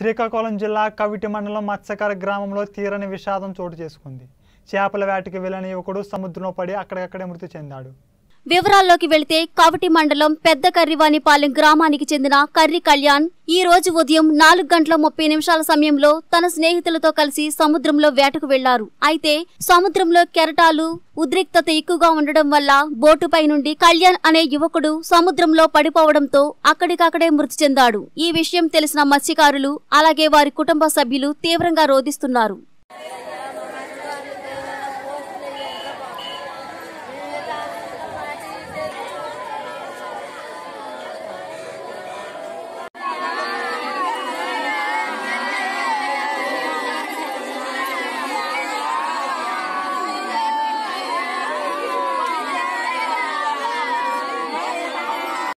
శ్రీకాకుళం జిల్లా కవిటి మండలం మత్స్యకార గ్రామంలో తీరని విషాదం చోటు చేసుకుంది చేపల వేటకి వెళ్ళని యువకుడు సముద్రంలో పడి అక్కడికక్కడే మృతి చెందాడు వివరాల్లోకి వెళితే కవటి మండలం పెద్ద కర్రివాణిపాలెం గ్రామానికి చెందిన కర్రి కళ్యాణ్ ఈ రోజు ఉదయం నాలుగు గంటల ముప్పై నిమిషాల సమయంలో తన స్నేహితులతో కలిసి సముద్రంలో వేటకు వెళ్లారు అయితే సముద్రంలో కెరటాలు ఉద్రిక్తత ఎక్కువగా ఉండడం వల్ల బోటుపై నుండి కళ్యాణ్ అనే యువకుడు సముద్రంలో పడిపోవడంతో అక్కడికక్కడే మృతి చెందాడు ఈ విషయం తెలిసిన మత్స్యకారులు అలాగే వారి కుటుంబ సభ్యులు తీవ్రంగా రోధిస్తున్నారు